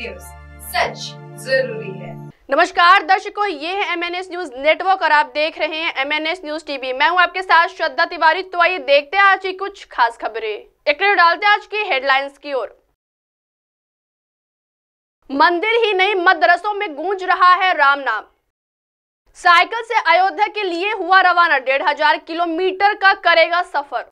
news सच जरूरी है नमस्कार दर्शकों ये है एम न्यूज नेटवर्क और आप देख रहे हैं एम न्यूज टीवी मैं हूं आपके साथ श्रद्धा तिवारी तो आइए देखते हैं आज की कुछ खास खबरें एक नजर डालते हैं आज की हेडलाइंस की ओर मंदिर ही नहीं मदरसों में गूंज रहा है राम नाम साइकिल से अयोध्या के लिए हुआ रवाना डेढ़ हजार किलोमीटर का करेगा सफर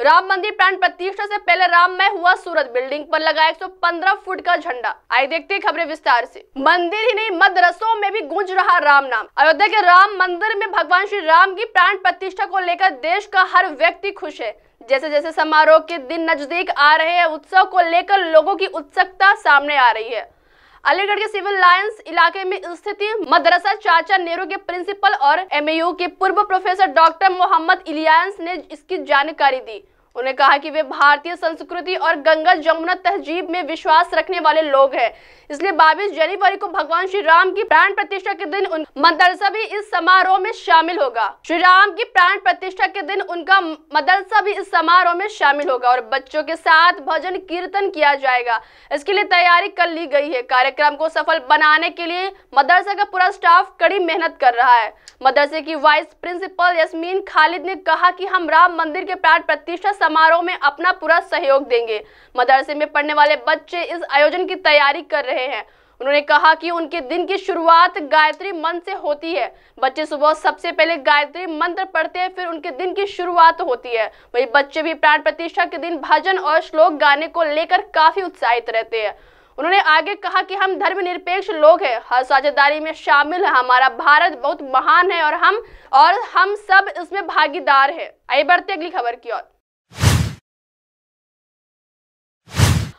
राम मंदिर प्राण प्रतिष्ठा से पहले राम में हुआ सूरत बिल्डिंग पर लगा 115 फुट का झंडा आई देखते हैं खबरें विस्तार से मंदिर ही नहीं मदरसों में भी गूंज रहा राम नाम अयोध्या के राम मंदिर में भगवान श्री राम की प्राण प्रतिष्ठा को लेकर देश का हर व्यक्ति खुश है जैसे जैसे समारोह के दिन नजदीक आ रहे हैं उत्सव को लेकर लोगों की उत्सुकता सामने आ रही है अलीगढ़ के सिविल लाइन्स इलाके में स्थित मदरसा चाचा नेहरू के प्रिंसिपल और एम के पूर्व प्रोफेसर डॉक्टर मोहम्मद इलियांस ने इसकी जानकारी दी उन्हें कहा कि वे भारतीय संस्कृति और गंगा जमुना तहजीब में विश्वास रखने वाले लोग हैं इसलिए 22 जनवरी को भगवान श्री राम की प्राण प्रतिष्ठा के दिन मदरसा भी इस समारोह में शामिल होगा श्री राम की प्राण प्रतिष्ठा के दिन उनका मदरसा भी इस समारोह में शामिल होगा और बच्चों के साथ भजन कीर्तन किया जाएगा इसके लिए तैयारी कर ली गई है कार्यक्रम को सफल बनाने के लिए मदरसा का पूरा स्टाफ कड़ी मेहनत कर रहा है मदरसे की वाइस प्रिंसिपल यस्मीन खालिद ने कहा कि हम राम मंदिर के प्राण प्रतिष्ठा समारोह में अपना पूरा सहयोग देंगे मदरसे में पढ़ने वाले बच्चे इस आयोजन की तैयारी कर रहे रहे हैं उन्होंने कहा कि उनके दिन की शुरुआत गायत्री मंत्र से होती है बच्चे सुबह सबसे पहले गायत्री मंत्र पढ़ते हैं फिर उनके दिन की शुरुआत होती है वही बच्चे भी प्राण प्रतिष्ठा के दिन भजन और श्लोक गाने को लेकर काफी उत्साहित रहते हैं उन्होंने आगे कहा कि हम धर्मनिरपेक्ष लोग हैं हर साझेदारी में शामिल है हमारा भारत बहुत महान है और हम और हम सब इसमें भागीदार है आई बढ़ते अगली खबर की ओर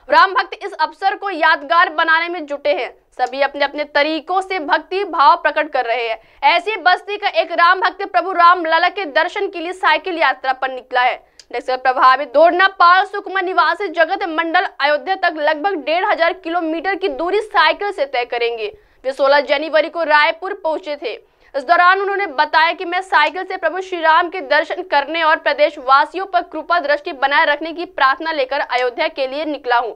राम भक्त इस अवसर को यादगार बनाने में जुटे हैं सभी अपने अपने तरीकों से भक्ति भाव प्रकट कर रहे हैं ऐसी बस्ती का एक राम भक्त प्रभु राम लला के दर्शन के लिए साइकिल यात्रा पर निकला है नक्सल प्रभावित दौड़ना पाल सुकमा निवासी जगत मंडल अयोध्या तक लगभग डेढ़ हजार किलोमीटर की दूरी साइकिल से तय करेंगे वे 16 जनवरी को रायपुर पहुंचे थे इस दौरान उन्होंने बताया कि मैं साइकिल से प्रभु श्री राम के दर्शन करने और प्रदेश वासियों पर कृपा दृष्टि बनाए रखने की प्रार्थना लेकर अयोध्या के लिए निकला हूँ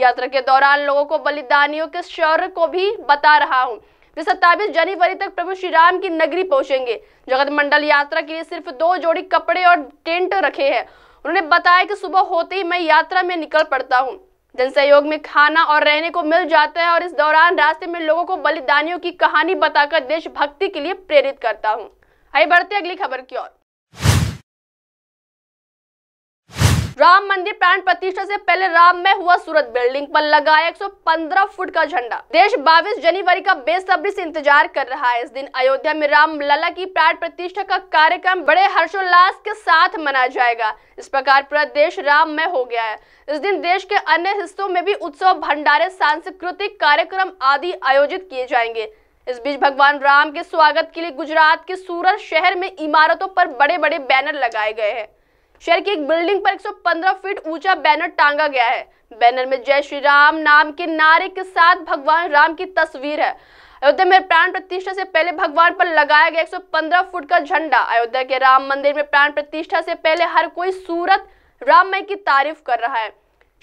यात्रा के दौरान लोगों को बलिदानियों के शौर्य को भी बता रहा हूँ वे सत्ताईस जनवरी तक प्रभु श्री राम की नगरी पहुंचेंगे जगत मंडल यात्रा के लिए सिर्फ दो जोड़ी कपड़े और टेंट रखे हैं उन्होंने बताया कि सुबह होते ही मैं यात्रा में निकल पड़ता हूँ जन सहयोग में खाना और रहने को मिल जाता है और इस दौरान रास्ते में लोगों को बलिदानियों की कहानी बताकर देशभक्ति के लिए प्रेरित करता हूँ आई बढ़ते अगली खबर की ओर राम मंदिर प्राण प्रतिष्ठा से पहले राम में हुआ सूरत बिल्डिंग पर लगा 115 फुट का झंडा देश 22 जनवरी का बेसब्री से इंतजार कर रहा है इस दिन अयोध्या में राम लला की प्राण प्रतिष्ठा का कार्यक्रम बड़े हर्षोल्लास के साथ मनाया जाएगा इस प्रकार पूरा देश राम में हो गया है इस दिन देश के अन्य हिस्सों में भी उत्सव भंडारे सांस्कृतिक कार्यक्रम आदि आयोजित किए जाएंगे इस बीच भगवान राम के स्वागत के लिए गुजरात के सूरत शहर में इमारतों पर बड़े बड़े बैनर लगाए गए हैं शहर की एक बिल्डिंग पर 115 फीट ऊंचा बैनर टांगा गया है बैनर में जय श्री राम नाम के नारे के साथ भगवान राम की तस्वीर है अयोध्या में प्राण प्रतिष्ठा से पहले भगवान पर लगाया गया 115 फुट का झंडा अयोध्या के राम मंदिर में प्राण प्रतिष्ठा से पहले हर कोई सूरत राममय की तारीफ कर रहा है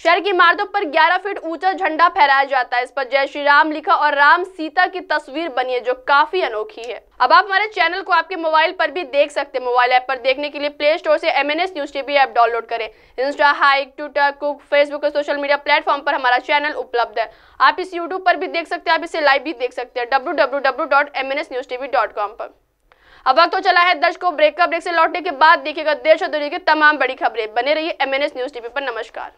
शहर की इमारतों पर 11 फीट ऊंचा झंडा फहराया जाता है इस पर जय श्री राम लिखा और राम सीता की तस्वीर बनी है जो काफी अनोखी है अब आप हमारे चैनल को आपके मोबाइल पर भी देख सकते हैं मोबाइल ऐप पर देखने के लिए प्ले स्टोर से M N S news TV app download करें इंस्टा हाइक ट्विटर कुक फेसबुक और सोशल मीडिया प्लेटफॉर्म पर हमारा चैनल उपलब्ध है आप इस यूट्यूब पर भी देख सकते हैं आप इसे लाइव भी देख सकते हैं W W W dot M N S news TV dot com पर अब वक्त तो चला है दर्शकों ब्रेकअप ब्रेक से लौटने के बाद देखिएगा देश और दुनिया की तमाम बड़ी खबरें बने रहिए M N S news TV पर नमस्कार